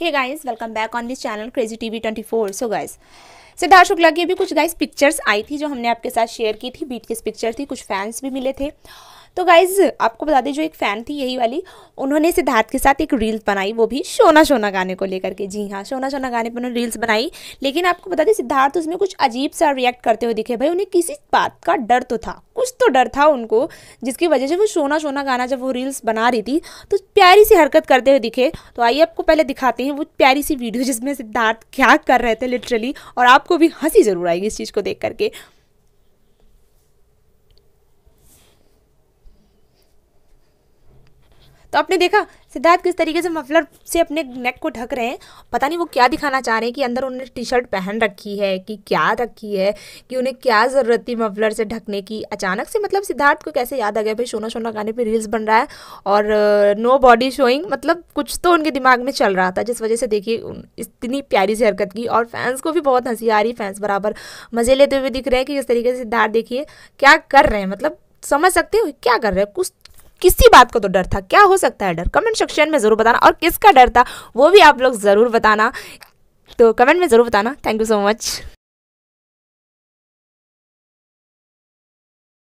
hey guys welcome back on this channel crazy TV 24 so guys Siddharth Shukla की भी कुछ guys pictures I थी जो हमने आपके साथ शेयर की थी बीट पिक्चर थी कुछ फैंस भी मिले थे तो गाइज आपको बता दें जो एक फ़ैन थी यही वाली उन्होंने सिद्धार्थ के साथ एक रील्स बनाई वो भी सोना सोना गाने को लेकर के जी हाँ सोना सोना गाने पर उन्होंने रील्स बनाई लेकिन आपको बता दें सिद्धार्थ उसमें कुछ अजीब सा रिएक्ट करते हुए दिखे भाई उन्हें किसी बात का डर तो था कुछ तो डर था उनको जिसकी वजह से वो सोना सोना गाना जब वो रील्स बना रही थी तो प्यारी सी हरकत करते हुए दिखे तो आइए आपको पहले दिखाते हैं वो प्यारी सी वीडियो जिसमें सिद्धार्थ क्या कर रहे थे लिटरली और आपको भी हंसी ज़रूर आएगी इस चीज़ को देख करके तो आपने देखा सिद्धार्थ किस तरीके से मफलर से अपने नेक को ढक रहे हैं पता नहीं वो क्या दिखाना चाह रहे हैं कि अंदर उन्होंने टी शर्ट पहन रखी है कि क्या रखी है कि उन्हें क्या ज़रूरत थी मफलर से ढकने की अचानक से मतलब सिद्धार्थ को कैसे याद आ गया भाई सोना सोना गाने पर रील्स बन रहा है और नो बॉडी शोइंग मतलब कुछ तो उनके दिमाग में चल रहा था जिस वजह से देखिए इतनी प्यारी सी हरकत की और फैंस को भी बहुत हंसी आ रही फैंस बराबर मज़े लेते हुए दिख रहे हैं कि किस तरीके से सिद्धार्थ देखिए क्या कर रहे हैं मतलब समझ सकते हो क्या कर रहे हैं कुछ किसी बात का तो डर था क्या हो सकता है डर कमेंट सेक्शन में ज़रूर बताना और किसका डर था वो भी आप लोग ज़रूर बताना तो कमेंट में ज़रूर बताना थैंक यू सो मच